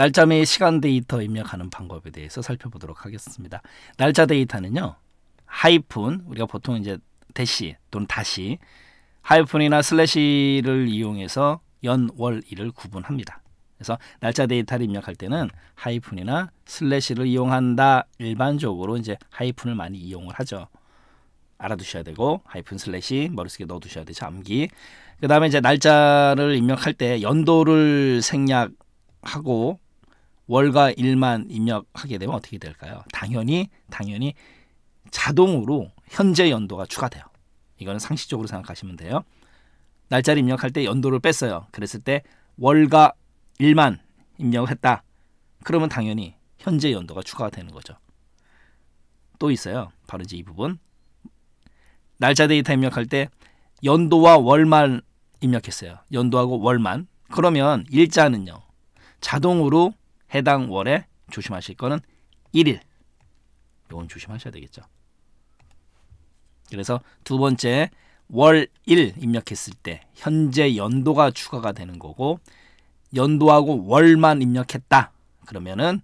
날짜 및 시간 데이터 입력하는 방법에 대해서 살펴보도록 하겠습니다. 날짜 데이터는요. 하이픈 우리가 보통 이제 대시 또는 다시 하이픈이나 슬래시를 이용해서 연, 월, 일을 구분합니다. 그래서 날짜 데이터를 입력할 때는 하이픈이나 슬래시를 이용한다. 일반적으로 이제 하이픈을 많이 이용을 하죠. 알아두셔야 되고 하이픈 슬래시 머릿속에 넣어두셔야 되죠. 암기. 그 다음에 이제 날짜를 입력할 때 연도를 생략하고 월가 1만 입력하게 되면 어떻게 될까요? 당연히 당연히 자동으로 현재 연도가 추가돼요. 이거는 상식적으로 생각하시면 돼요. 날짜를 입력할 때 연도를 뺐어요. 그랬을 때 월가 1만 입력 했다. 그러면 당연히 현재 연도가 추가가 되는 거죠. 또 있어요. 바로 이제 이 부분. 날짜 데이터 입력할 때 연도와 월만 입력했어요. 연도하고 월만. 그러면 일자는요. 자동으로 해당 월에 조심하실 거는 1일. 이건 조심하셔야 되겠죠. 그래서 두 번째 월 1 입력했을 때 현재 연도가 추가가 되는 거고 연도하고 월만 입력했다. 그러면은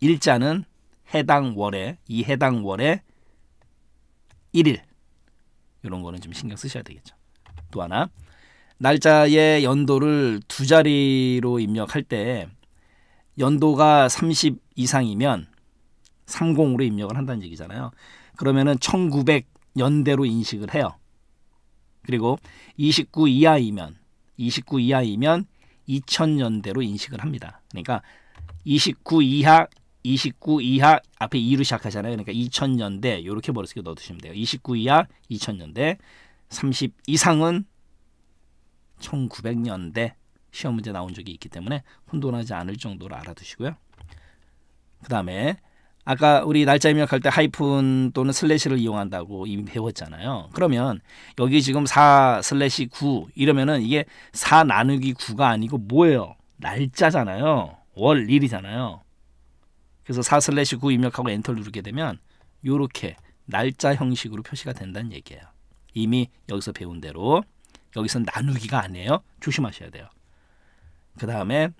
일자는 해당 월에 이 해당 월에 1일 이런 거는 좀 신경 쓰셔야 되겠죠. 또 하나 날짜의 연도를 두 자리로 입력할 때 연도가 30 이상이면 30으로 입력을 한다는 얘기잖아요. 그러면은 1900년대로 인식을 해요. 그리고 29 이하이면 29 이하이면 2000년대로 인식을 합니다. 그러니까 29 이하 29 이하 앞에 2로 시작하잖아요. 그러니까 2000년대 이렇게 버릇속 넣어두시면 돼요. 29 이하 2000년대 30 이상은 1900년대 시험 문제 나온 적이 있기 때문에 혼돈하지 않을 정도로 알아두시고요. 그 다음에 아까 우리 날짜 입력할 때 하이픈 또는 슬래시를 이용한다고 이미 배웠잖아요. 그러면 여기 지금 4 슬래시 9 이러면은 이게 4 나누기 9가 아니고 뭐예요? 날짜잖아요. 월 1이잖아요. 그래서 4 슬래시 9 입력하고 엔터를 누르게 되면 이렇게 날짜 형식으로 표시가 된다는 얘기예요. 이미 여기서 배운 대로 여기서 나누기가 아니에요. 조심하셔야 돼요. 그 다음에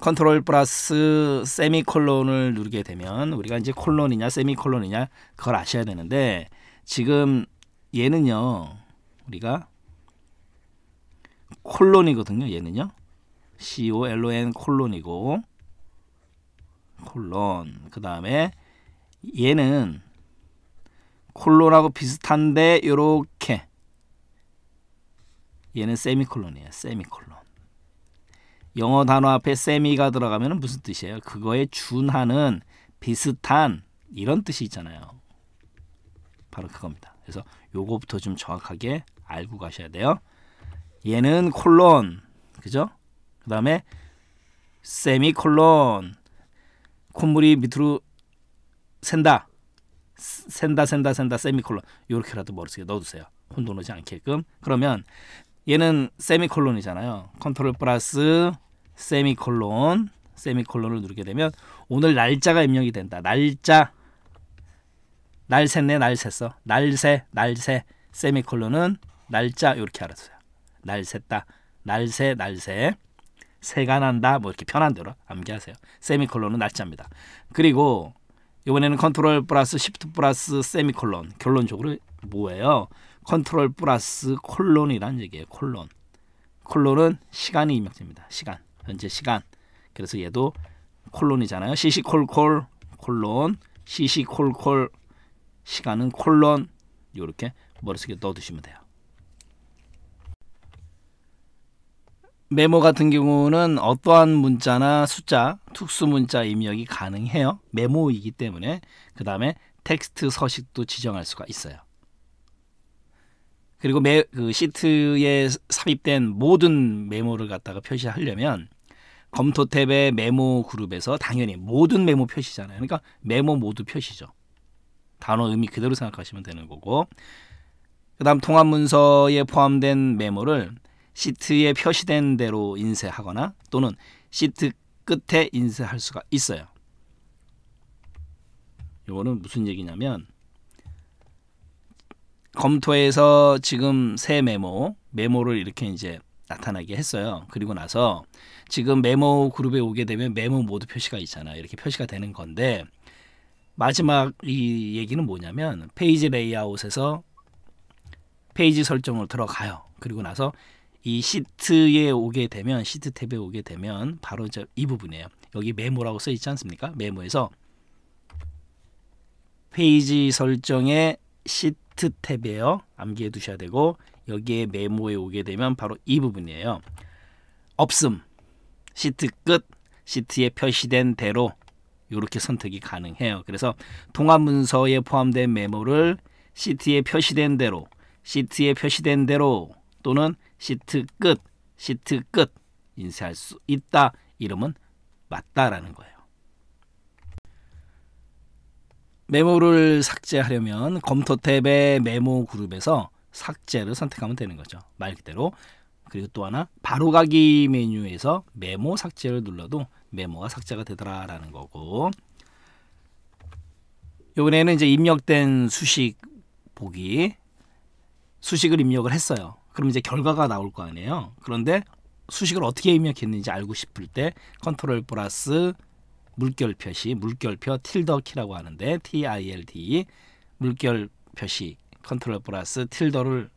컨트롤 플러스 세미콜론을 누르게 되면 우리가 이제 콜론이냐 세미콜론이냐 그걸 아셔야 되는데 지금 얘는요 우리가 콜론이거든요 얘는요 colon 콜론이고 콜론 그 다음에 얘는 콜론하고 비슷한데 요렇게 얘는 세미콜론이에요 세미콜론 영어 단어 앞에 세미가 들어가면 무슨 뜻이에요? 그거에 준하는 비슷한 이런 뜻이 있잖아요. 바로 그겁니다. 그래서 요거부터 좀 정확하게 알고 가셔야 돼요. 얘는 콜론 그죠? 그 다음에 세미콜론 콧물이 밑으로 샌다 샌다 샌다 샌다 세미콜론 요렇게라도 머릿속에 넣어두세요. 혼돈 하지 않게끔 그러면 얘는 세미콜론이잖아요. 컨트롤 플러스 세미콜론 세미콜론을 누르게 되면 오늘 날짜가 입력이 된다. 날짜 날 샜네 날 샜어 날새 날새 세미콜론은 날짜 이렇게 알아두세요날 샜다 날새 날새 새가 난다 뭐 이렇게 편한 대로 암기하세요. 세미콜론은 날짜입니다. 그리고 이번에는 컨트롤 플러스 시프트 플러스 세미콜론 결론적으로 뭐예요? 컨트롤 플러스 콜론이란 얘기예요. 콜론 콜론은 시간이 입력됩니다. 시간 현재 시간. 그래서 얘도 콜론이잖아요. 시시콜콜 콜론 시시콜콜 시간은 콜론 이렇게 머릿속에 넣어두시면 돼요. 메모 같은 경우는 어떠한 문자나 숫자, 특수 문자 입력이 가능해요. 메모이기 때문에 그 다음에 텍스트 서식도 지정할 수가 있어요. 그리고 매, 그 시트에 삽입된 모든 메모를 갖다가 표시하려면 검토 탭의 메모 그룹에서 당연히 모든 메모 표시잖아요. 그러니까 메모 모두 표시죠. 단어 의미 그대로 생각하시면 되는 거고 그 다음 통합문서에 포함된 메모를 시트에 표시된 대로 인쇄하거나 또는 시트 끝에 인쇄할 수가 있어요. 이거는 무슨 얘기냐면 검토해서 지금 새 메모 메모를 이렇게 이제 나타나게 했어요. 그리고 나서 지금 메모 그룹에 오게 되면 메모 모두 표시가 있잖아. 이렇게 표시가 되는 건데 마지막 이 얘기는 뭐냐면 페이지 레이아웃에서 페이지 설정으로 들어가요. 그리고 나서 이 시트에 오게 되면 시트 탭에 오게 되면 바로 저 이 부분이에요. 여기 메모라고 써 있지 않습니까? 메모에서 페이지 설정에 시트 리트 탭이에요. 암기해 두셔야 되고 여기에 메모에 오게 되면 바로 이 부분이에요. 없음, 시트 끝, 시트에 표시된 대로 이렇게 선택이 가능해요. 그래서 통합 문서에 포함된 메모를 시트에 표시된 대로, 시트에 표시된 대로 또는 시트 끝, 시트 끝 인쇄할 수 있다. 이름은 맞다라는 거예요. 메모를 삭제하려면 검토 탭의 메모 그룹에서 삭제를 선택하면 되는 거죠. 말 그대로. 그리고 또 하나 바로가기 메뉴에서 메모 삭제를 눌러도 메모가 삭제가 되더라라는 거고 요번에는 이제 입력된 수식 보기 수식을 입력을 했어요. 그럼 이제 결과가 나올 거 아니에요. 그런데 수식을 어떻게 입력했는지 알고 싶을 때 컨트롤 플러스 물결 표시, 물결표 틸더 키라고 하는데 TILD 물결 표시 컨트롤 플러스 틸더를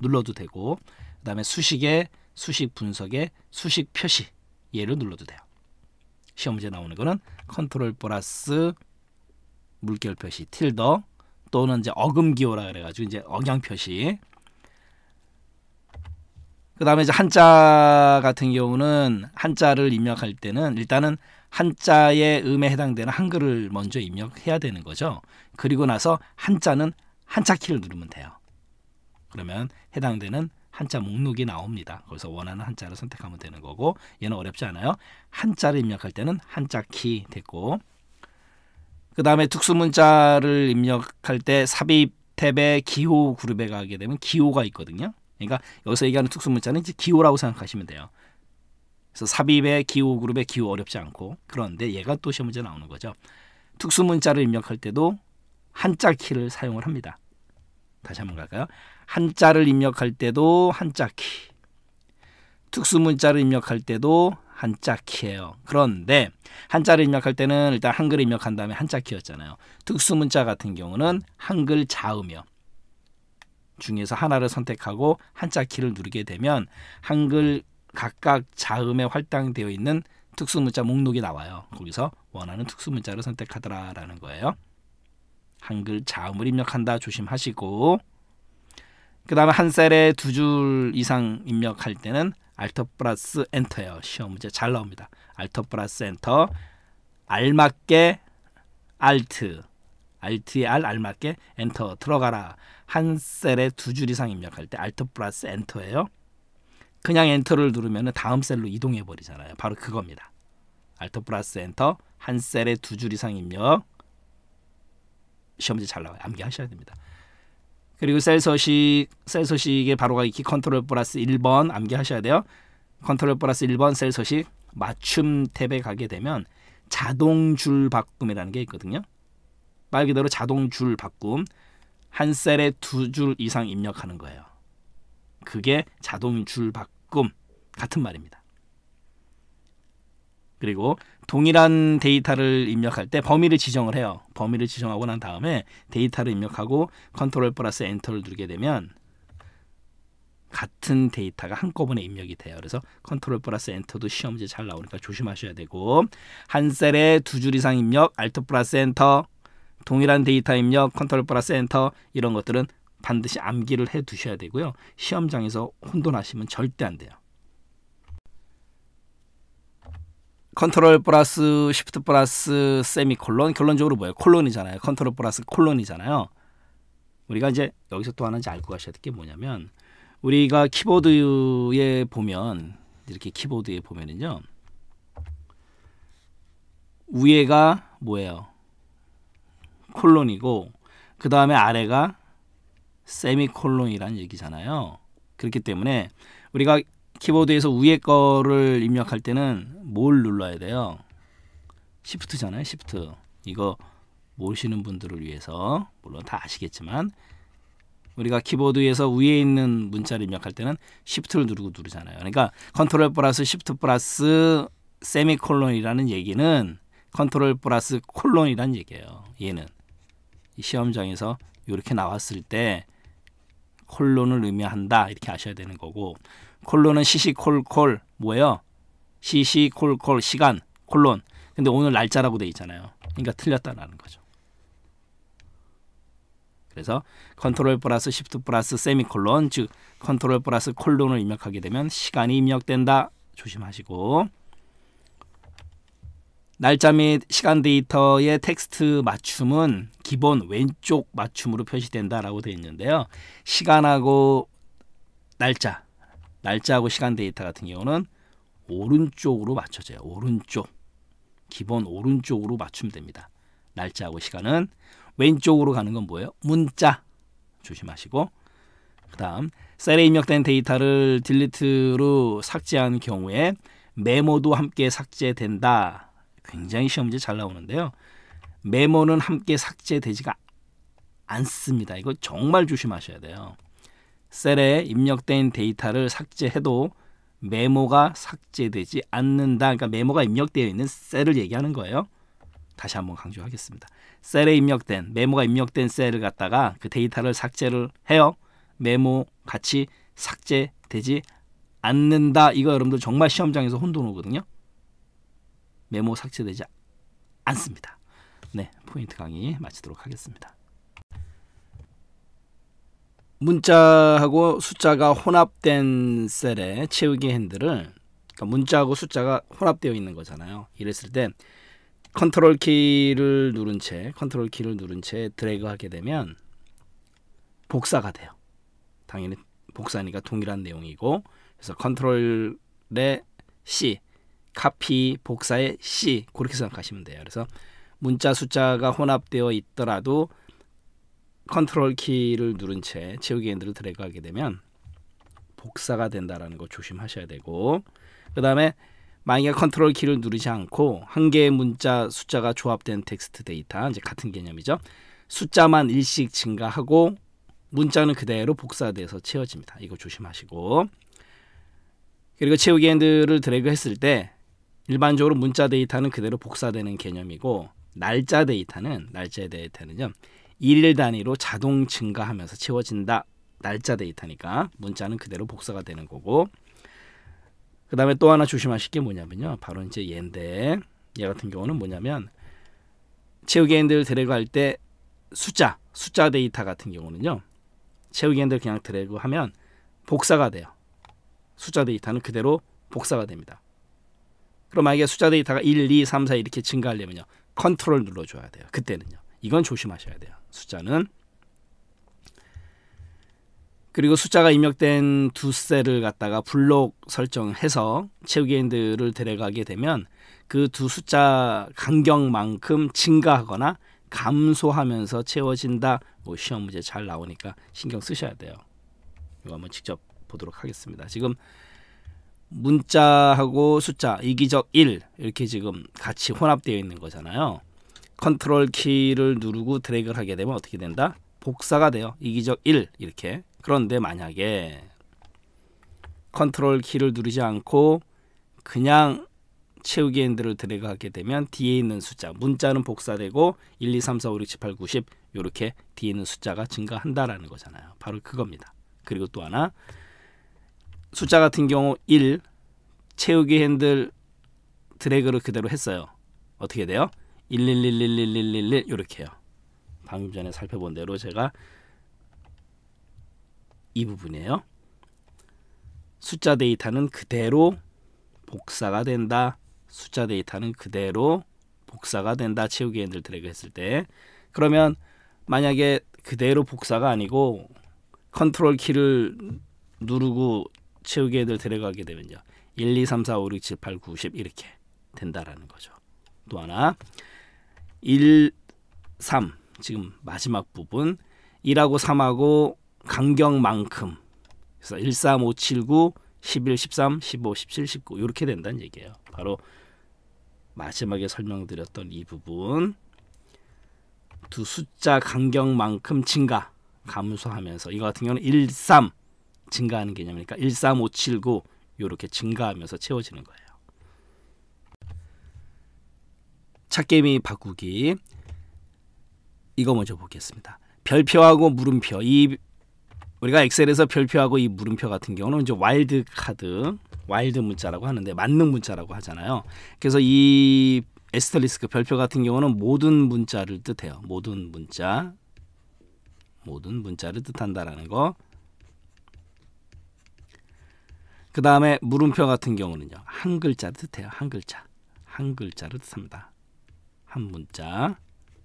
눌러도 되고 그 다음에 수식에 수식 분석에 수식 표시 얘를 눌러도 돼요. 시험 문제 나오는 거는 컨트롤 플러스 물결 표시 틸더 또는 이제 어금기호라 그래가지고 이제 억양 표시 그 다음에 이제 한자 같은 경우는 한자를 입력할 때는 일단은 한자의 음에 해당되는 한글을 먼저 입력해야 되는 거죠. 그리고 나서 한자는 한자 키를 누르면 돼요. 그러면 해당되는 한자 목록이 나옵니다. 그래서 원하는 한자를 선택하면 되는 거고 얘는 어렵지 않아요. 한자를 입력할 때는 한자 키 됐고 그 다음에 특수문자를 입력할 때 삽입 탭에 기호 그룹에 가게 되면 기호가 있거든요. 그러니까 여기서 얘기하는 특수문자는 이제 기호라고 생각하시면 돼요. 그래서 삽입의 기호 그룹의 기호 어렵지 않고 그런데 얘가 또 시험 문제 나오는 거죠. 특수 문자를 입력할 때도 한자 키를 사용을 합니다. 다시 한번 갈까요? 한자를 입력할 때도 한자 키. 특수 문자를 입력할 때도 한자 키예요. 그런데 한자를 입력할 때는 일단 한글 입력한 다음에 한자 키였잖아요. 특수 문자 같은 경우는 한글 자음이요. 중에서 하나를 선택하고 한자 키를 누르게 되면 한글 각각 자음에 할당되어 있는 특수문자 목록이 나와요. 거기서 원하는 특수문자를 선택하더라라는 거예요. 한글 자음을 입력한다 조심하시고 그 다음에 한 셀에 두 줄 이상 입력할 때는 알터 플러스 엔터예요. 시험 문제 잘 나옵니다. 알터 플러스 엔터 알맞게 알트 알트의 알 알맞게 엔터 들어가라 한 셀에 두 줄 이상 입력할 때 알터 플러스 엔터예요. 그냥 엔터를 누르면 다음 셀로 이동해 버리잖아요. 바로 그겁니다. 알토 플러스 엔터 한 셀에 두 줄 이상 입력 시험지 잘 나와요. 암기하셔야 됩니다. 그리고 셀서식셀서식에 바로 가기 컨트롤 플러스 1번 암기하셔야 돼요. 컨트롤 플러스 1번 셀서식 맞춤 탭에 가게 되면 자동 줄 바꿈이라는 게 있거든요. 말 그대로 자동 줄 바꿈 한 셀에 두 줄 이상 입력하는 거예요. 그게 자동 줄 바꿈 꿈 같은 말입니다. 그리고 동일한 데이터를 입력할 때 범위를 지정을 해요. 범위를 지정하고 난 다음에 데이터를 입력하고 컨트롤 플러스 엔터를 누르게 되면 같은 데이터가 한꺼번에 입력이 돼요. 그래서 컨트롤 플러스 엔터도 시험지 잘 나오니까 조심하셔야 되고 한 셀에 두 줄 이상 입력, 알트 플러스 엔터, 동일한 데이터 입력, 컨트롤 플러스 엔터 이런 것들은 반드시 암기를 해 두셔야 되고요. 시험장에서 혼돈하시면 절대 안 돼요. 컨트롤 플러스 시프트 플러스 세미콜론 결론적으로 뭐예요? 콜론이잖아요. 컨트롤 플러스 콜론이잖아요. 우리가 이제 여기서 또 하나 이제 알고 가셔야 될 게 뭐냐면 우리가 키보드에 보면 이렇게 키보드에 보면은요. 위에가 뭐예요? 콜론이고 그 다음에 아래가 세미콜론이란 얘기잖아요. 그렇기 때문에 우리가 키보드에서 위에 거를 입력할 때는 뭘 눌러야 돼요? 시프트잖아요. 시프트. 이거 모르시는 분들을 위해서 물론 다 아시겠지만 우리가 키보드에서 위에 있는 문자를 입력할 때는 시프트를 누르고 누르잖아요. 그러니까 컨트롤 플러스 시프트 플러스 세미콜론이라는 얘기는 컨트롤 플러스 콜론이라는 얘기예요. 얘는 이 시험장에서 이렇게 나왔을 때 콜론을 의미한다 이렇게 아셔야 되는 거고 콜론은 시시콜콜 뭐예요? 시시콜콜 시간 콜론 근데 오늘 날짜라고 돼 있잖아요. 그러니까 틀렸다라는 거죠. 그래서 컨트롤 플러스 시프트 플러스 세미콜론 즉 컨트롤 플러스 콜론을 입력하게 되면 시간이 입력된다. 조심하시고 날짜 및 시간 데이터의 텍스트 맞춤은 기본 왼쪽 맞춤으로 표시된다라고 되어 있는데요. 시간하고 날짜, 날짜하고 시간 데이터 같은 경우는 오른쪽으로 맞춰져요. 오른쪽. 기본 오른쪽으로 맞춤됩니다. 날짜하고 시간은 왼쪽으로 가는 건 뭐예요? 문자. 조심하시고 그 다음 셀에 입력된 데이터를 딜리트로 삭제한 경우에 메모도 함께 삭제된다 굉장히 시험 문제 잘 나오는데요. 메모는 함께 삭제되지가 않습니다. 이거 정말 조심하셔야 돼요. 셀에 입력된 데이터를 삭제해도 메모가 삭제되지 않는다. 그러니까 메모가 입력되어 있는 셀을 얘기하는 거예요. 다시 한번 강조하겠습니다. 셀에 입력된 메모가 입력된 셀을 갖다가 그 데이터를 삭제를 해요. 메모 같이 삭제되지 않는다. 이거 여러분들 정말 시험장에서 혼돈 오거든요. 메모 삭제되지 않습니다. 네, 포인트 강의 마치도록 하겠습니다. 문자하고 숫자가 혼합된 셀의 채우기 핸들을 그러니까 문자하고 숫자가 혼합되어 있는 거잖아요. 이랬을 때 컨트롤 키를 누른 채 컨트롤 키를 누른 채 드래그 하게 되면 복사가 돼요. 당연히 복사니까 동일한 내용이고 그래서 컨트롤의 C 카피 복사의 C 그렇게 생각하시면 돼요. 그래서 문자 숫자가 혼합되어 있더라도 컨트롤 키를 누른 채 채우기 핸들을 드래그하게 되면 복사가 된다라는 거 조심하셔야 되고 그 다음에 만약에 컨트롤 키를 누르지 않고 한 개의 문자 숫자가 조합된 텍스트 데이터 이제 같은 개념이죠. 숫자만 일씩 증가하고 문자는 그대로 복사돼서 채워집니다. 이거 조심하시고 그리고 채우기 핸들을 드래그 했을 때 일반적으로 문자 데이터는 그대로 복사되는 개념이고 날짜 데이터는 날짜 데이터는요. 일일 단위로 자동 증가하면서 채워진다. 날짜 데이터니까 문자는 그대로 복사가 되는 거고 그 다음에 또 하나 조심하실 게 뭐냐면요. 바로 이제 얘인데 얘 같은 경우는 뭐냐면 채우기핸들 드래그할 때 숫자, 숫자 데이터 같은 경우는요. 채우기핸들 그냥 드래그하면 복사가 돼요. 숫자 데이터는 그대로 복사가 됩니다. 그럼 만약에 숫자 데이터가 1, 2, 3, 4 이렇게 증가하려면요. 컨트롤 눌러줘야 돼요. 그때는요. 이건 조심하셔야 돼요. 숫자는. 그리고 숫자가 입력된 두 셀을 갖다가 블록 설정해서 체육기핸들을 데려가게 되면 그 두 숫자 간격만큼 증가하거나 감소하면서 채워진다. 뭐 시험 문제 잘 나오니까 신경 쓰셔야 돼요. 이거 한번 직접 보도록 하겠습니다. 지금 문자하고 숫자 이기적 1 이렇게 지금 같이 혼합되어 있는 거잖아요. 컨트롤 키를 누르고 드래그를 하게 되면 어떻게 된다? 복사가 돼요. 이기적 1 이렇게. 그런데 만약에 컨트롤 키를 누르지 않고 그냥 채우기 핸들을 드래그 하게 되면 뒤에 있는 숫자 문자는 복사되고 1, 2, 3, 4, 5, 6, 7, 8, 9, 10 이렇게 뒤에 있는 숫자가 증가한다라는 거잖아요. 바로 그겁니다. 그리고 또 하나 숫자 같은 경우 1 채우기 핸들 드래그를 그대로 했어요. 어떻게 돼요? 11111111 이렇게요. 방금 전에 살펴본 대로 제가 이 부분이에요. 숫자 데이터는 그대로 복사가 된다. 숫자 데이터는 그대로 복사가 된다. 채우기 핸들 드래그 했을 때 그러면 만약에 그대로 복사가 아니고 컨트롤 키를 누르고 채우기 애들 데려가게 되면요. 1, 2, 3, 4, 5, 6, 7, 8, 9, 10 이렇게 된다라는 거죠. 또 하나 1, 3 지금 마지막 부분 1하고 3하고 강경만큼 그래서 1, 3, 5, 7, 9, 11, 13, 15, 17, 19 이렇게 된다는 얘기예요. 바로 마지막에 설명드렸던 이 부분 두 숫자 간격만큼 증가 감소하면서 이거 같은 경우는 1, 3 증가하는 개념이니까 1, 3, 5, 7, 9 이렇게 증가하면서 채워지는 거예요. 찾게미 바꾸기 이거 먼저 보겠습니다. 별표하고 물음표 이 우리가 엑셀에서 별표하고 이 물음표 같은 경우는 이제 와일드 카드 와일드 문자라고 하는데 만능 문자라고 하잖아요. 그래서 이 에스터리스크 별표 같은 경우는 모든 문자를 뜻해요. 모든 문자 모든 문자를 뜻한다라는 거그 다음에 물음표 같은 경우는요. 한 글자 뜻해요. 한 글자. 한 글자를 뜻합니다. 한 문자.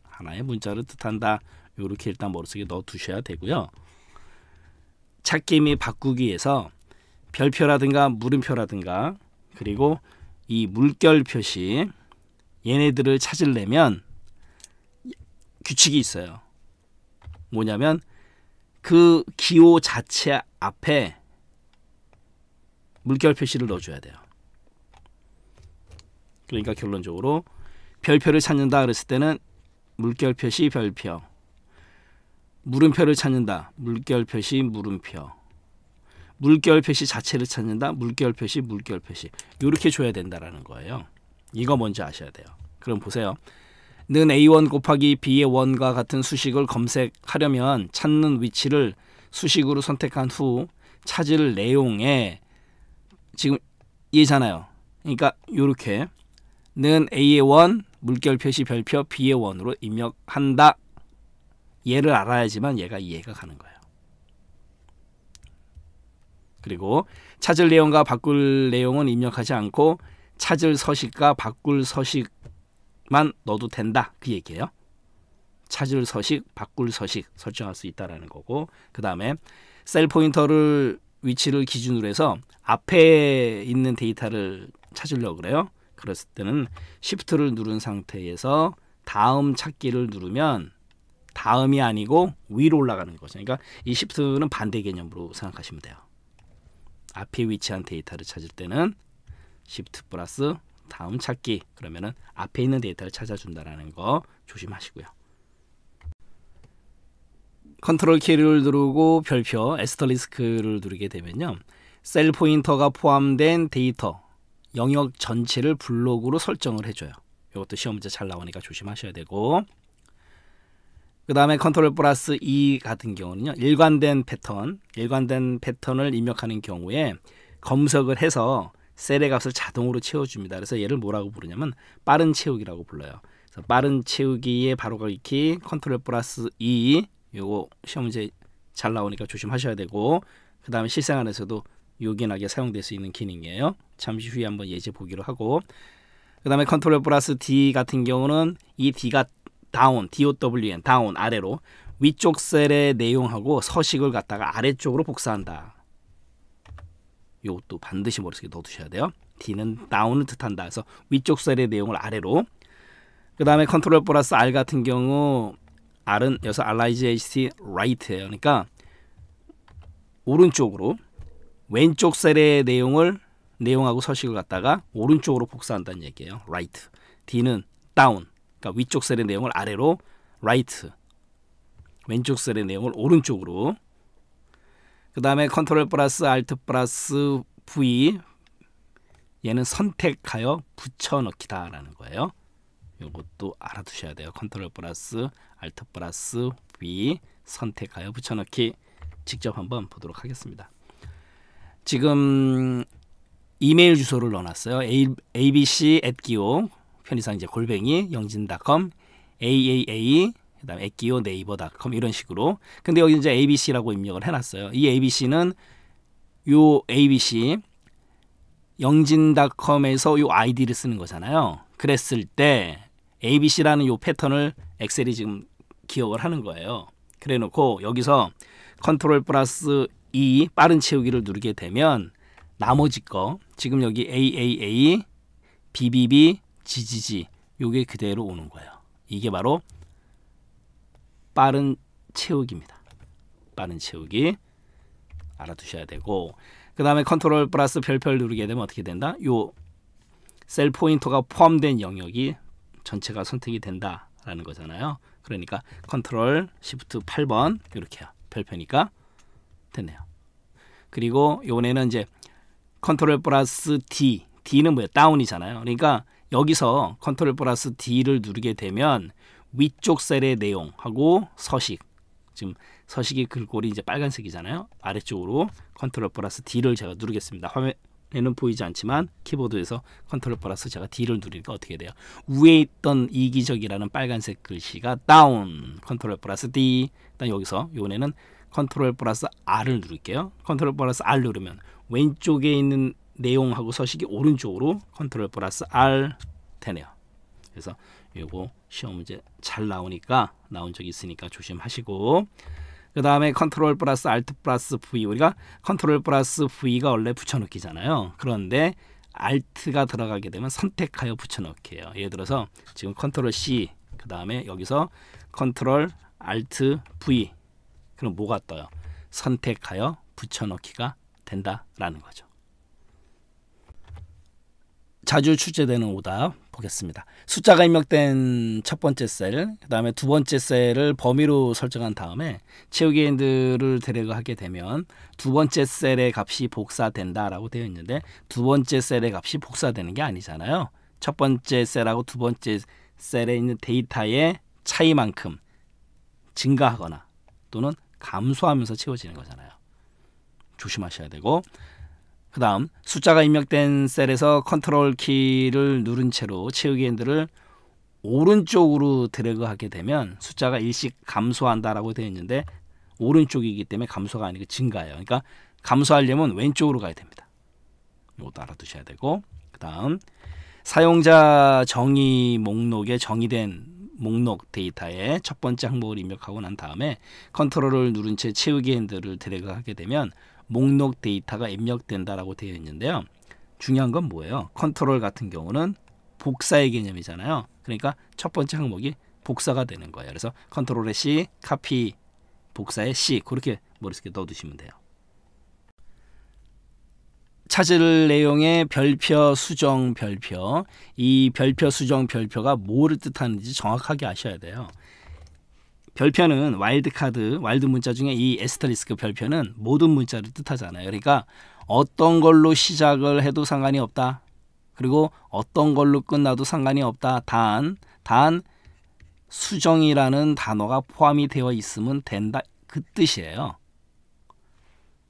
하나의 문자를 뜻한다. 이렇게 일단 머릿속에 넣어두셔야 되고요. 찾기 및 바꾸기에서 별표라든가 물음표라든가 그리고 이 물결 표시 얘네들을 찾으려면 규칙이 있어요. 뭐냐면 그 기호 자체 앞에 물결 표시를 넣어줘야 돼요. 그러니까 결론적으로 별표를 찾는다 그랬을 때는 물결 표시 별표 물음표를 찾는다 물결 표시 물음표 물결 표시 자체를 찾는다 물결 표시 물결 표시 이렇게 줘야 된다라는 거예요. 이거 먼저 아셔야 돼요. 그럼 보세요. 는 A1 곱하기 B의 원과 같은 수식을 검색하려면 찾는 위치를 수식으로 선택한 후 찾을 내용에 지금 얘잖아요. 그러니까 요렇게 는 A의 원 물결 표시 별표 B의 원으로 입력한다. 얘를 알아야지만 얘가 이해가 가는 거예요. 그리고 찾을 내용과 바꿀 내용은 입력하지 않고 찾을 서식과 바꿀 서식만 넣어도 된다. 그 얘기예요. 찾을 서식, 바꿀 서식 설정할 수 있다라는 거고 그 다음에 셀 포인터를 위치를 기준으로 해서 앞에 있는 데이터를 찾으려고 그래요. 그랬을 때는 시프트를 누른 상태에서 다음 찾기를 누르면 다음이 아니고 위로 올라가는 거죠. 그러니까 이 시프트는 반대 개념으로 생각하시면 돼요. 앞에 위치한 데이터를 찾을 때는 시프트 플러스 다음 찾기 그러면은 앞에 있는 데이터를 찾아준다라는 거 조심하시고요. 컨트롤 키를 누르고 별표 에스터리스크를 누르게 되면요. 셀 포인터가 포함된 데이터 영역 전체를 블록으로 설정을 해줘요. 이것도 시험 문제 잘 나오니까 조심하셔야 되고 그 다음에 컨트롤 플러스 E 같은 경우는요. 일관된 패턴, 일관된 패턴을 입력하는 경우에 검색을 해서 셀의 값을 자동으로 채워줍니다. 그래서 얘를 뭐라고 부르냐면 빠른 채우기라고 불러요. 그래서 빠른 채우기에바로가 익히 컨트롤 플러스 E 요거 시험 문제 잘 나오니까 조심하셔야 되고 그 다음에 실생 활에서도 요긴하게 사용될 수 있는 기능이에요. 잠시 후에 한번 예제 보기로 하고 그 다음에 컨트롤 플러스 D 같은 경우는 이 D가 다운, DOWN, 다운 아래로 위쪽 셀의 내용하고 서식을 갖다가 아래쪽으로 복사한다. 요것도 반드시 머릿속에 넣어두셔야 돼요. D는 다운을 뜻한다. 그래서 위쪽 셀의 내용을 아래로 그 다음에 컨트롤 플러스 R 같은 경우 R은 여기서 RIGHT right예요. 그러니까 오른쪽으로 왼쪽 셀의 내용을 내용하고 서식을 갖다가 오른쪽으로 복사한다는 얘기예요. right. D는 down. 그러니까 위쪽 셀의 내용을 아래로 right. 왼쪽 셀의 내용을 오른쪽으로 그 다음에 컨트롤 플러스 알트 플러스 V 얘는 선택하여 붙여넣기다라는 거예요. 이것도 알아두셔야 돼요. 컨트롤 플러스 알트 플러스 위 선택하여 붙여넣기 직접 한번 보도록 하겠습니다. 지금 이메일 주소를 넣어놨어요. A, abc @기호 편의상 이제 골뱅이 영진닷컴 aaa 그다음에 @기호 네이버닷컴 이런 식으로. 근데 여기 이제 abc라고 입력을 해놨어요. 이 abc는 요 abc 영진닷컴에서 요 아이디를 쓰는 거잖아요. 그랬을 때 ABC라는 요 패턴을 엑셀이 지금 기억을 하는 거예요. 그래 놓고 여기서 컨트롤 플러스 E 빠른 채우기를 누르게 되면 나머지 거 지금 여기 AAA, BBB, GGG 요게 그대로 오는 거예요. 이게 바로 빠른 채우기입니다. 빠른 채우기 알아두셔야 되고 그 다음에 컨트롤 플러스 별표 누르게 되면 어떻게 된다? 요 셀 포인터가 포함된 영역이 전체가 선택이 된다라는 거잖아요. 그러니까 컨트롤 시프트 8번 이렇게 별표니까 됐네요. 그리고 요번에는 이제 컨트롤 플러스 D D는 뭐예요? 다운이잖아요. 그러니까 여기서 컨트롤 플러스 D를 누르게 되면 위쪽 셀의 내용하고 서식 지금 서식의 글꼴이 이제 빨간색이잖아요. 아래쪽으로 컨트롤 플러스 D를 제가 누르겠습니다. 화면 에는 보이지 않지만 키보드에서 컨트롤 플러스 제가 D를 누르니까 어떻게 돼요? 위에 있던 이기적이라는 빨간색 글씨가 다운 컨트롤 플러스 D 일단 여기서 요번에는 컨트롤 플러스 R을 누를게요. 컨트롤 플러스 R 누르면 왼쪽에 있는 내용하고 서식이 오른쪽으로 컨트롤 플러스 R 되네요. 그래서 요거 시험 문제 잘 나오니까 나온 적 있으니까 조심하시고 그 다음에 컨트롤 플러스 알트 플러스 V 우리가 컨트롤 플러스 V가 원래 붙여넣기잖아요. 그런데 알트가 들어가게 되면 선택하여 붙여넣기예요. 예를 들어서 지금 컨트롤 C 그 다음에 여기서 컨트롤 알트 V 그럼 뭐가 떠요? 선택하여 붙여넣기가 된다라는 거죠. 자주 출제되는 오답 보겠습니다. 숫자가 입력된 첫 번째 셀, 그 다음에 두 번째 셀을 범위로 설정한 다음에 채우기핸들을 대례하게 되면 두 번째 셀의 값이 복사된다라고 되어 있는데 두 번째 셀의 값이 복사되는 게 아니잖아요. 첫 번째 셀하고 두 번째 셀에 있는 데이터의 차이만큼 증가하거나 또는 감소하면서 채워지는 거잖아요. 조심하셔야 되고 그 다음 숫자가 입력된 셀에서 컨트롤 키를 누른 채로 채우기 핸들을 오른쪽으로 드래그 하게 되면 숫자가 일식 감소한다라고 되어 있는데 오른쪽이기 때문에 감소가 아니고 증가예요. 그러니까 감소하려면 왼쪽으로 가야 됩니다. 이것도 알아두셔야 되고 그 다음 사용자 정의 목록에 정의된 목록 데이터에 첫 번째 항목을 입력하고 난 다음에 컨트롤을 누른 채 채우기 핸들을 드래그 하게 되면 목록 데이터가 입력된다라고 되어 있는데요. 중요한 건 뭐예요? 컨트롤 같은 경우는 복사의 개념이잖아요. 그러니까 첫 번째 항목이 복사가 되는 거예요. 그래서 컨트롤의 C, 카피, 복사의 C 그렇게 머릿속에 넣어두시면 돼요. 찾을 내용의 별표, 수정, 별표 이 별표, 수정, 별표가 뭐를 뜻하는지 정확하게 아셔야 돼요. 별표는 와일드카드, 와일드 문자 중에 이 에스터리스크 별표는 모든 문자를 뜻하잖아요. 그러니까 어떤 걸로 시작을 해도 상관이 없다. 그리고 어떤 걸로 끝나도 상관이 없다. 단, 단 수정이라는 단어가 포함이 되어 있으면 된다. 그 뜻이에요.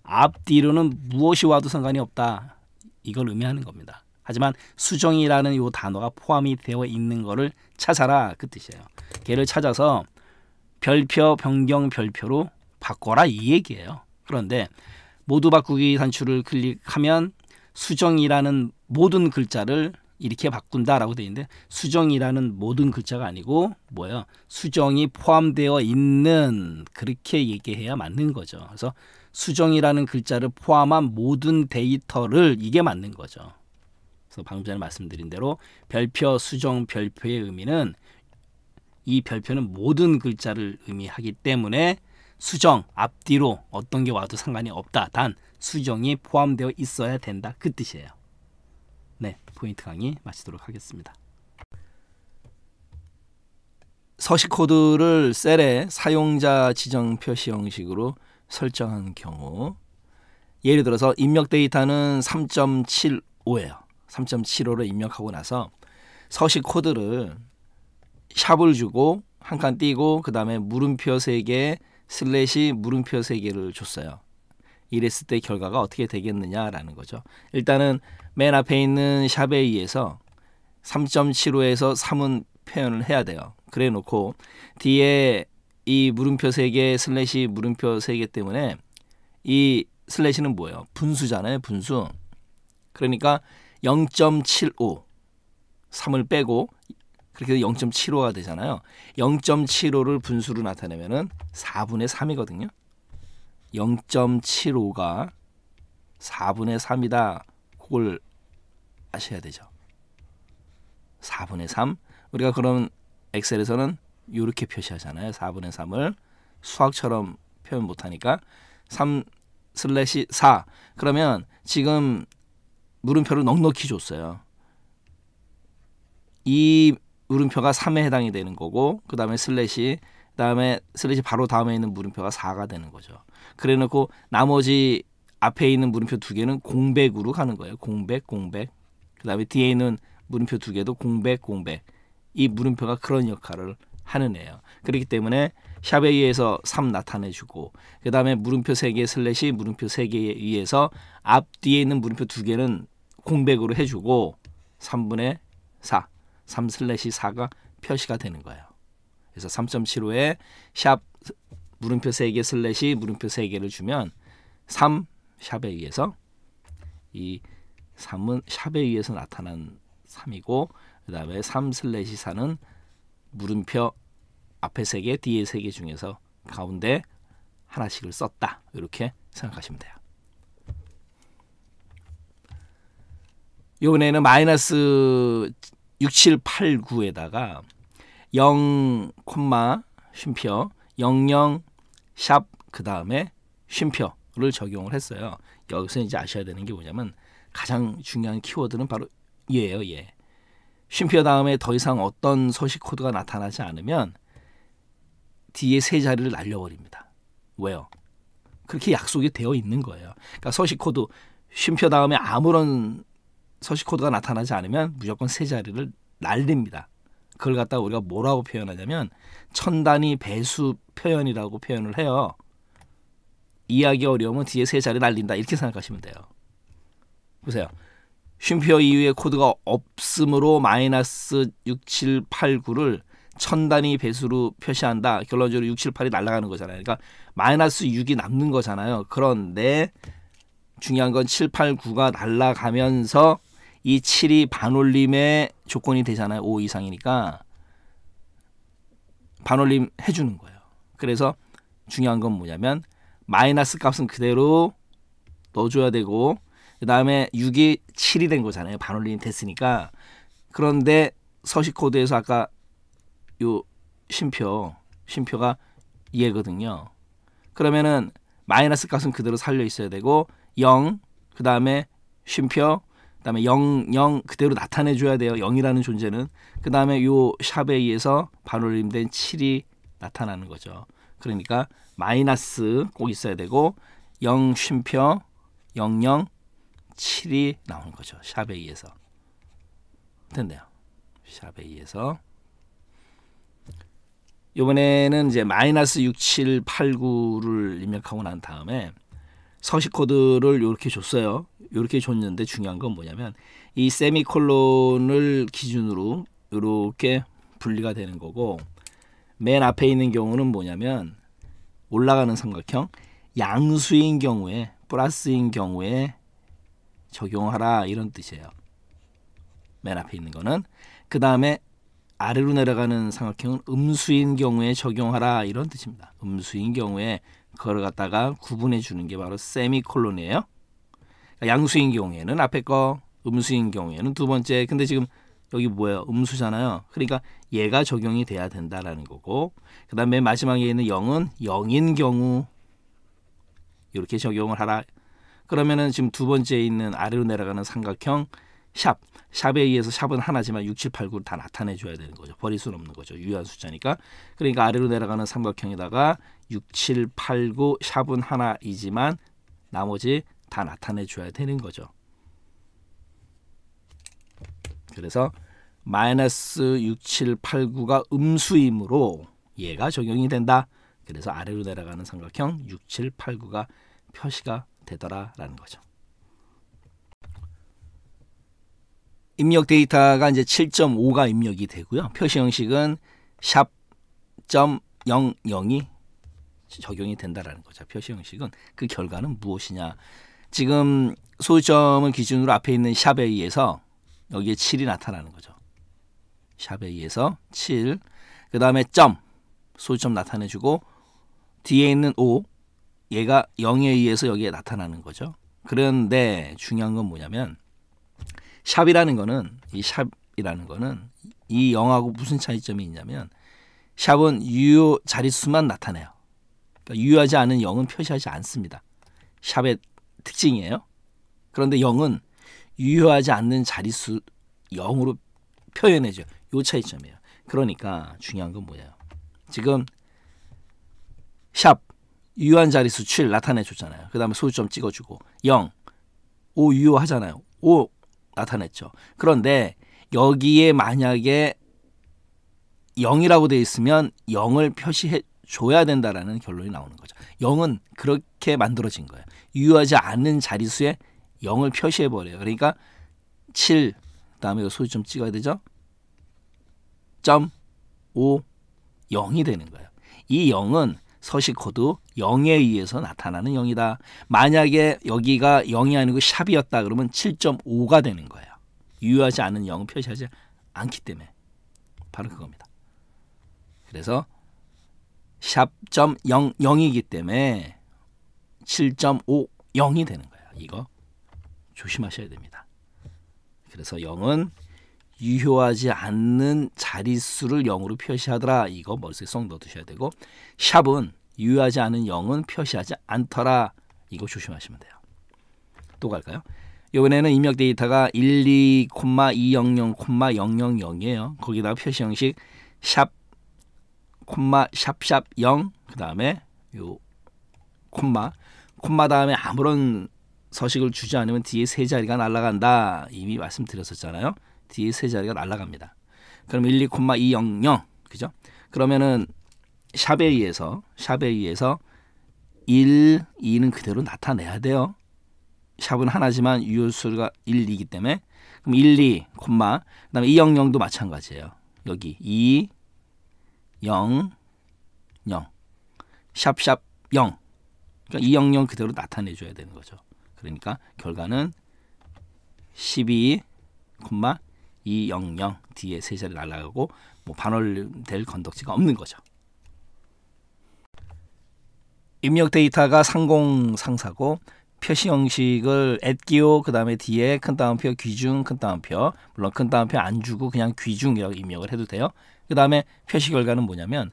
앞뒤로는 무엇이 와도 상관이 없다. 이걸 의미하는 겁니다. 하지만 수정이라는 요 단어가 포함이 되어 있는 거를 찾아라 그 뜻이에요. 걔를 찾아서 별표 변경 별표로 바꿔라 이 얘기예요. 그런데 모두 바꾸기 단추를 클릭하면 수정이라는 모든 글자를 이렇게 바꾼다라고 되어 있는데 수정이라는 모든 글자가 아니고 뭐예요? 수정이 포함되어 있는 그렇게 얘기해야 맞는 거죠. 그래서 수정이라는 글자를 포함한 모든 데이터를 이게 맞는 거죠. 그래서 방금 전에 말씀드린 대로 별표 수정 별표의 의미는 이 별표는 모든 글자를 의미하기 때문에 수정 앞뒤로 어떤 게 와도 상관이 없다. 단 수정이 포함되어 있어야 된다. 그 뜻이에요. 네, 포인트 강의 마치도록 하겠습니다. 서식 코드를 셀에 사용자 지정 표시 형식으로 설정한 경우 예를 들어서 입력 데이터는 3.75예요. 3 7 5를 입력하고 나서 서식 코드를 샵을 주고 한 칸 띄고 그 다음에 물음표 3개 슬래시 물음표 3개를 줬어요. 이랬을 때 결과가 어떻게 되겠느냐라는 거죠. 일단은 맨 앞에 있는 샵에 의해서 3.75에서 3은 표현을 해야 돼요. 그래 놓고 뒤에 이 물음표 3개 슬래시 물음표 3개 때문에 이 슬래시는 뭐예요? 분수잖아요. 분수. 그러니까 0.75 3을 빼고 그렇게 0.75가 되잖아요. 0.75를 분수로 나타내면은 4분의 3이거든요. 0.75가 4분의 3이다. 그걸 아셔야 되죠. 4분의 3. 우리가 그런 엑셀에서는 이렇게 표시하잖아요. 4분의 3을 수학처럼 표현 못하니까 3 슬래시 4 그러면 지금 물음표를 넉넉히 줬어요. 이 물음표가 3에 해당이 되는 거고 그다음에 슬래시 그다음에 슬래시 바로 다음에 있는 물음표가 4가 되는 거죠. 그래 놓고 나머지 앞에 있는 물음표 두 개는 공백으로 가는 거예요. 공백 공백. 그다음에 뒤에 있는 물음표 두 개도 공백 공백. 이 물음표가 그런 역할을 하는 애예요. 그렇기 때문에 샵에 의해서 3 나타내주고 그 다음에 물음표 3개 슬래시 물음표 3개에 의해서 앞뒤에 있는 물음표 두개는 공백으로 해주고 3분의 4 3 슬래시 4가 표시가 되는 거예요. 그래서 3.75에 샵 물음표 3개 슬래시 물음표 3개를 주면 3 샵에 의해서 이 3은 샵에 의해서 나타난 3이고 그 다음에 3 슬래시 4는 물음표 앞에 3개 뒤에 3개 중에서 가운데 하나씩을 썼다 이렇게 생각하시면 돼요. 이번에는 마이너스 6789에다가 0, 콤마 쉼표 00샵 그다음에 쉼표를 적용을 했어요. 여기서 이제 아셔야 되는 게 뭐냐면 가장 중요한 키워드는 바로 얘예요, 얘. 예. 쉼표 다음에 더 이상 어떤 서식 코드가 나타나지 않으면 뒤에 세 자리를 날려버립니다. 왜요? 그렇게 약속이 되어 있는 거예요. 그러니까 서식 코드 쉼표 다음에 아무런 서식 코드가 나타나지 않으면 무조건 세 자리를 날립니다. 그걸 갖다 가 우리가 뭐라고 표현하냐면 천 단위 배수 표현이라고 표현을 해요. 이해하기 어려우면 뒤에 세 자리 날린다 이렇게 생각하시면 돼요. 보세요. 쉼표 이후에 코드가 없으므로 마이너스 6, 7, 8, 9를 천 단위 배수로 표시한다. 결론적으로 6, 7, 8이 날아가는 거잖아요. 그러니까 마이너스 6이 남는 거잖아요. 그런데 중요한 건 7, 8, 9가 날아가면서 이 7이 반올림의 조건이 되잖아요. 5 이상이니까 반올림 해주는 거예요. 그래서 중요한 건 뭐냐면 마이너스 값은 그대로 넣어줘야 되고 그 다음에 6이 7이 된 거잖아요. 반올림이 됐으니까 그런데 서식 코드에서 아까 요 심표 심표가 얘거든요. 그러면은 마이너스 값은 그대로 살려 있어야 되고 0, 그 다음에 쉼표 그다음에 0, 0 그대로 나타내줘야 돼요. 0이라는 존재는. 그다음에 요 샵에 의해서 반올림된 7이 나타나는 거죠. 그러니까 마이너스 꼭 있어야 되고 0 쉼표 00 7이 나오는 거죠. 샵에 의해서. 됐네요. 샵에 의해서. 이번에는 이제 마이너스 6, 7, 8, 9를 입력하고 난 다음에 서식 코드를 이렇게 줬어요. 이렇게 줬는데 중요한 건 뭐냐면 이 세미콜론을 기준으로 이렇게 분리가 되는 거고 맨 앞에 있는 경우는 뭐냐면 올라가는 삼각형 양수인 경우에 플러스인 경우에 적용하라 이런 뜻이에요. 맨 앞에 있는 거는 그 다음에 아래로 내려가는 삼각형은 음수인 경우에 적용하라 이런 뜻입니다. 음수인 경우에 그걸 갖다가 구분해 주는 게 바로 세미콜론이에요. 그러니까 양수인 경우에는 앞에 거, 음수인 경우에는 두 번째. 근데 지금 여기 뭐예요? 음수잖아요. 그러니까 얘가 적용이 돼야 된다라는 거고 그다음 맨 마지막에 있는 영은영인 경우 이렇게 적용을 하라. 그러면은 지금 두 번째 있는 아래로 내려가는 삼각형 샵 샵에 의해서 샵은 하나지만 6, 7, 8, 9를 다 나타내 줘야 되는 거죠. 버릴 수는 없는 거죠. 유효한 숫자니까. 그러니까 아래로 내려가는 삼각형에다가 6, 7, 8, 9 샵은 하나이지만 나머지 다 나타내 줘야 되는 거죠. 그래서 마이너스 6, 7, 8, 9가 음수이므로 얘가 적용이 된다. 그래서 아래로 내려가는 삼각형 6, 7, 8, 9가 표시가 되더라라는 거죠. 입력 데이터가 이제 7.5가 입력이 되고요. 표시 형식은 샵.00이 적용이 된다라는 거죠. 표시 형식은 그 결과는 무엇이냐. 지금 소수점을 기준으로 앞에 있는 샵에 의해서 여기에 7이 나타나는 거죠. 샵에 의해서 7. 그 다음에 점. 소수점 나타내주고 뒤에 있는 5. 얘가 0에 의해서 여기에 나타나는 거죠. 그런데 중요한 건 뭐냐면 샵이라는 거는 이 샵이라는 거는 이영하고 무슨 차이점이 있냐면 샵은 유효 자릿수만 나타내요. 그러니까 유효하지 않은 영은 표시하지 않습니다. 샵의 특징이에요. 그런데 영은 유효하지 않는 자릿수 0으로 표현해줘요. 요 차이점이에요. 그러니까 중요한 건 뭐예요? 지금 샵 유효한 자릿수 7 나타내줬잖아요. 그 다음에 소수점 찍어주고 0 5 유효하잖아요. 5 나타냈죠. 그런데 여기에 만약에 0이라고 되어 있으면 0을 표시해 줘야 된다라는 결론이 나오는 거죠. 0은 그렇게 만들어진 거예요. 유효하지 않는 자리수에 0을 표시해 버려요. 그러니까 7 그다음에 소리좀 찍어야 되죠. 점 5, 0이 되는 거예요. 이 0은 서식 코드 0에 의해서 나타나는 0이다. 만약에 여기가 0이 아니고 샵이었다 그러면 7.5가 되는 거예요. 유효하지 않은 0은 표시하지 않기 때문에 바로 그겁니다. 그래서 샵.00이기 때문에 7.5 0이 되는 거예요. 이거 조심하셔야 됩니다. 그래서 0은 유효하지 않는 자릿수를 0으로 표시하더라. 이거 머릿속에 쏙 넣어두셔야 되고 샵은 유효하지 않은 0은 표시하지 않더라. 이거 조심하시면 돼요. 또 갈까요? 이번에는 입력 데이터가 12,200,000이에요. 거기다가 표시 형식 샵 콤마 샵샵 0 그다음에 요 콤마 콤마 다음에 아무런 서식을 주지 않으면 뒤에 세 자리가 날아간다. 이미 말씀드렸었잖아요. 뒤에 세 자리가 날라갑니다. 그럼 12,200 그죠? 그러면은 샵에 의해서 샵에 의해서 1, 2는 그대로 나타내야 돼요. 샵은 하나지만 유효수가 1, 2이기 때문에 그럼 1, 2, 콤마 그다음에 200도 마찬가지예요. 여기 2, 0, 0 샵샵 0 그러니까 200 그대로 나타내줘야 되는 거죠. 그러니까 결과는 12, 콤마 이영0 뒤에 세 자리 날라가고 뭐 반월될 건덕지가 없는 거죠. 입력 데이터가 상공 상사고 표시 형식을 앳기호 그다음에 뒤에 큰 따옴표 귀중 큰 따옴표 물론 큰 따옴표 안 주고 그냥 귀중이라고 입력을 해도 돼요. 그다음에 표시 결과는 뭐냐면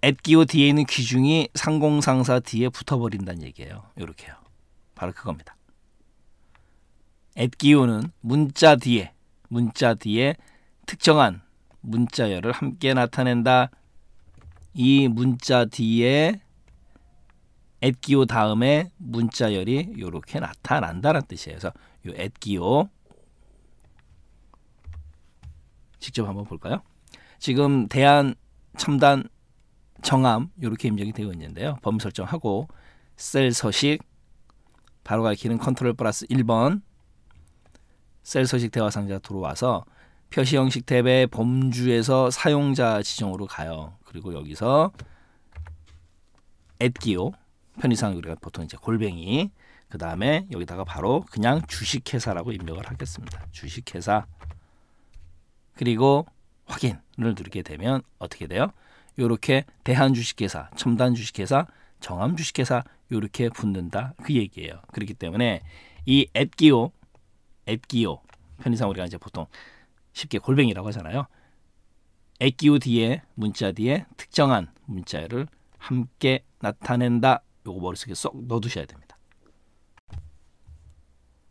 앳기호 뒤에 있는 귀중이 상공상사 뒤에 붙어버린다는 얘기예요. 이렇게요. 바로 그겁니다. 앱기호는 문자 뒤에 문자 뒤에 특정한 문자열을 함께 나타낸다. 이 문자 뒤에 앱기호 다음에 문자열이 이렇게 나타난다는 뜻이에요. 그래서 이 앱기호 직접 한번 볼까요? 지금 대한 첨단 정함 이렇게 입력이 되어 있는데요. 범위 설정하고 셀 서식 바로 가기키는 컨트롤 플러스 1번 셀 서식 대화 상자 들어와서 표시 형식 탭의 범주에서 사용자 지정으로 가요. 그리고 여기서 앱기요 편의상 우리가 보통 이제 골뱅이 그 다음에 여기다가 바로 그냥 주식회사라고 입력을 하겠습니다. 주식회사 그리고 확인을 누르게 되면 어떻게 돼요? 이렇게 대한주식회사, 첨단주식회사, 정암주식회사 이렇게 붙는다 그 얘기예요. 그렇기 때문에 이 앱기호 앱기요. 편의상 우리가 이제 보통 쉽게 골뱅이라고 하잖아요. 앱기요 뒤에 문자 뒤에 특정한 문자를 함께 나타낸다. 요거 머릿속에 쏙 넣어두셔야 됩니다.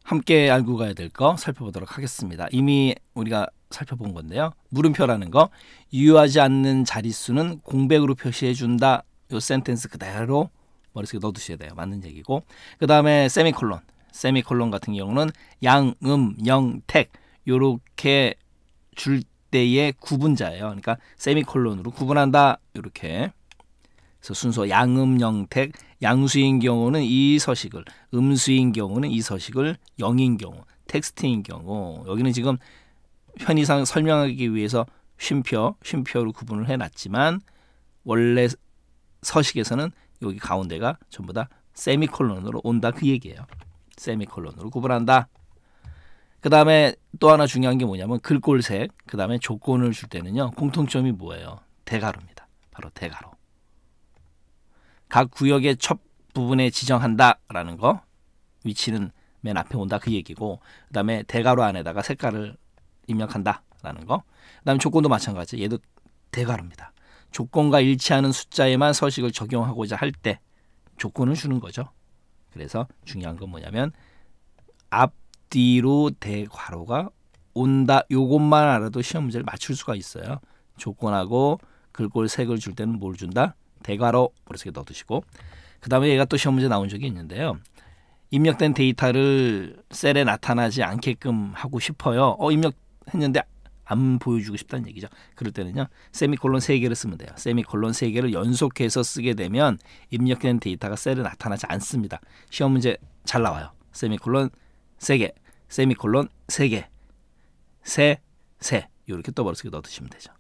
함께 알고 가야 될 거 살펴보도록 하겠습니다. 이미 우리가 살펴본 건데요. 물음표라는 거 유효하지 않는 자릿수는 공백으로 표시해 준다. 요 센텐스 그대로 머릿속에 넣어두셔야 돼요. 맞는 얘기고 그 다음에 세미콜론 세미콜론 같은 경우는 양, 음, 영, 택 요렇게 줄 때의 구분자예요. 그러니까 세미콜론으로 구분한다. 이렇게. 그래서 순서 양음 영택 양수인 경우는 이 서식을 음수인 경우는 이 서식을 영인 경우 텍스트인 경우 여기는 지금 편의상 설명하기 위해서 쉼표 쉼표로 구분을 해놨지만 원래 서식에서는 여기 가운데가 전부 다 세미콜론으로 온다 그 얘기예요. 세미콜론으로 구분한다. 그 다음에 또 하나 중요한 게 뭐냐면 글꼴색, 그 다음에 조건을 줄 때는요. 공통점이 뭐예요? 대괄호입니다. 바로 대괄호. 각 구역의 첫 부분에 지정한다라는 거 위치는 맨 앞에 온다 그 얘기고 그 다음에 대괄호 안에다가 색깔을 입력한다라는 거그 다음에 조건도 마찬가지 얘도 대괄호입니다. 조건과 일치하는 숫자에만 서식을 적용하고자 할 때 조건을 주는 거죠. 그래서 중요한 건 뭐냐면 앞뒤로 대괄호가 온다. 요것만 알아도 시험 문제를 맞출 수가 있어요. 조건하고 글꼴 색을 줄 때는 뭘 준다? 대괄호 그렇게 넣어두시고 그 다음에 얘가 또 시험 문제 나온 적이 있는데요. 입력된 데이터를 셀에 나타나지 않게끔 하고 싶어요. 어 입력했는데 안 보여주고 싶다는 얘기죠. 그럴 때는요. 세미콜론 3개를 쓰면 돼요. 세미콜론 3개를 연속해서 쓰게 되면 입력된 데이터가 셀에 나타나지 않습니다. 시험 문제 잘 나와요. 세미콜론 3개 세미콜론 3개 세, 세 이렇게 또버로쓰 넣어두시면 되죠.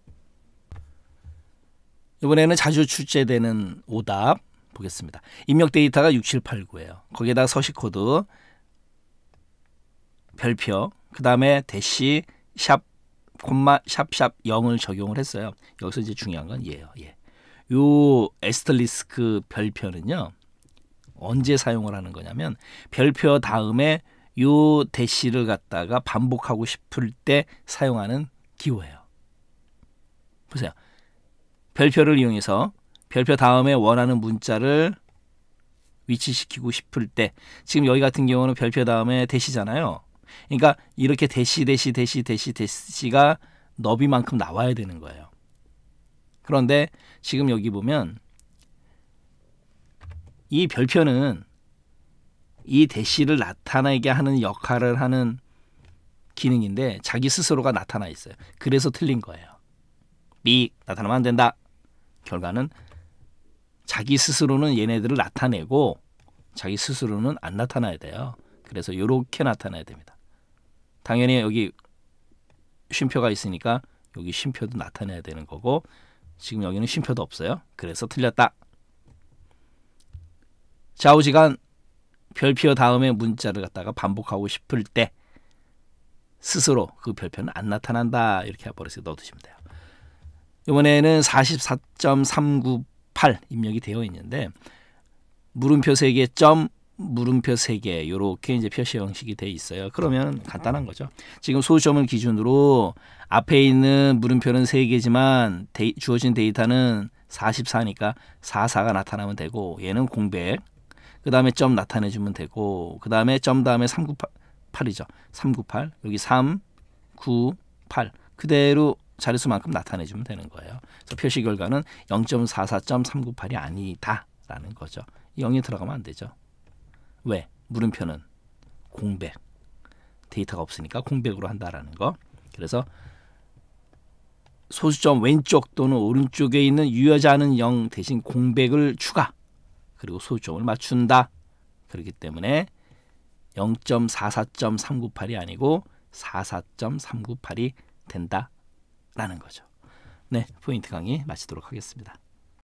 이번에는 자주 출제되는 오답 보겠습니다. 입력 데이터가 6789예요. 거기에다 서식 코드 별표 그 다음에 대시 샵 콤마 샵샵 0을 적용을 했어요. 여기서 이제 중요한 건 얘예요. 예. 요 에스텔리스크 별표는요. 언제 사용을 하는 거냐면 별표 다음에 요 대시를 갖다가 반복하고 싶을 때 사용하는 기호예요. 보세요. 별표를 이용해서 별표 다음에 원하는 문자를 위치시키고 싶을 때 지금 여기 같은 경우는 별표 다음에 대시잖아요. 그러니까 이렇게 대시 대시 대시 대시 대시가 너비만큼 나와야 되는 거예요. 그런데 지금 여기 보면 이 별표는 이 대시를 나타나게 하는 역할을 하는 기능인데 자기 스스로가 나타나 있어요. 그래서 틀린 거예요. 미 나타나면 안 된다. 결과는 자기 스스로는 얘네들을 나타내고 자기 스스로는 안 나타나야 돼요. 그래서 이렇게 나타나야 됩니다. 당연히 여기 쉼표가 있으니까 여기 쉼표도 나타내야 되는 거고 지금 여기는 쉼표도 없어요. 그래서 틀렸다. 좌우지간 별표 다음에 문자를 갖다가 반복하고 싶을 때 스스로 그 별표는 안 나타난다 이렇게 버릇에 넣어두시면 돼요. 이번에는 44.398 입력이 되어 있는데 물음표 3개 점 물음표 세 개 요렇게 이제 표시 형식이 돼 있어요. 그러면 간단한 거죠. 지금 소수점을 기준으로 앞에 있는 물음표는 세개지만 데 주어진 데이터는 44니까 44가 나타나면 되고 얘는 공백 그 다음에 점 나타내주면 되고 그 다음에 점 다음에 398이죠. 398 여기 3, 9, 8 그대로 자릿수만큼 나타내주면 되는 거예요. 그래서 표시 결과는 0.44398이 아니다라는 거죠. 0이 들어가면 안 되죠. 왜? 물음표는 공백. 데이터가 없으니까 공백으로 한다라는 거. 그래서 소수점 왼쪽 또는 오른쪽에 있는 유효자는 0 대신 공백을 추가 그리고 소수점을 맞춘다. 그렇기 때문에 0.44.398이 아니고 44.398이 된다라는 거죠. 네, 포인트 강의 마치도록 하겠습니다.